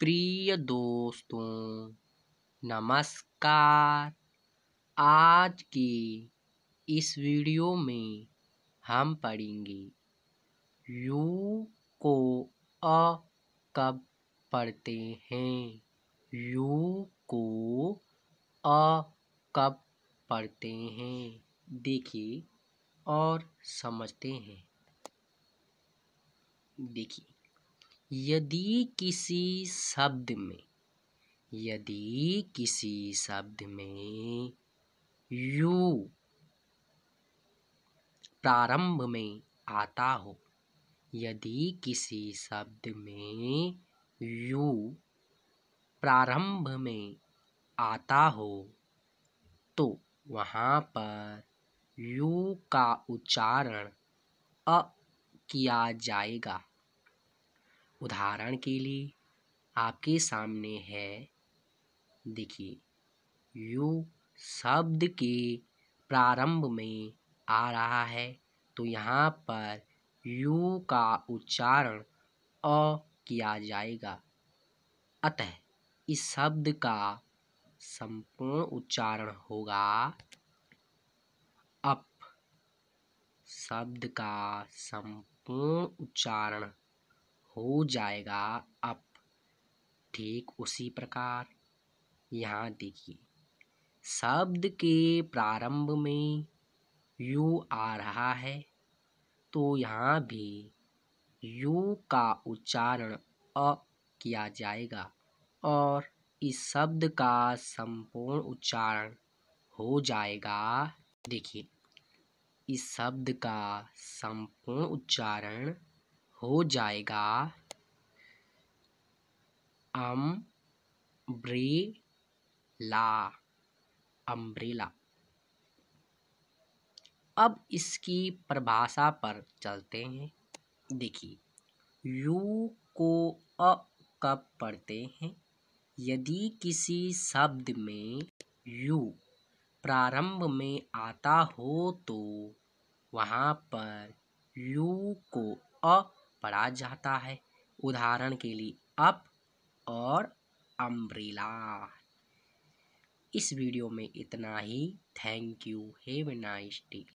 प्रिय दोस्तों नमस्कार आज की इस वीडियो में हम पढ़ेंगे यू को अ कब पढ़ते हैं यू को अ कब पढ़ते हैं देखिए और समझते हैं देखिए यदि किसी शब्द में यदि किसी शब्द में यू प्रारंभ में आता हो यदि किसी शब्द में यू प्रारंभ में आता हो तो वहाँ पर यू का उच्चारण अ किया जाएगा उदाहरण के लिए आपके सामने है देखिए यू शब्द के प्रारंभ में आ रहा है तो यहाँ पर यू का उच्चारण अ किया जाएगा अतः इस शब्द का संपूर्ण उच्चारण होगा अप शब्द का संपूर्ण उच्चारण हो जाएगा अप ठीक उसी प्रकार यहाँ देखिए शब्द के प्रारंभ में यू आ रहा है तो यहाँ भी यू का उच्चारण अ किया जाएगा और इस शब्द का संपूर्ण उच्चारण हो जाएगा देखिए इस शब्द का संपूर्ण उच्चारण हो जाएगा अम्ब्रेला अम्ब्रेला अब इसकी परिभाषा पर चलते हैं देखिए यू को अ कब पढ़ते हैं यदि किसी शब्द में यू प्रारंभ में आता हो तो वहाँ पर यू को अ पढ़ा जाता है उदाहरण के लिए अप और अम्ब्रेला इस वीडियो में इतना ही thank you have nice day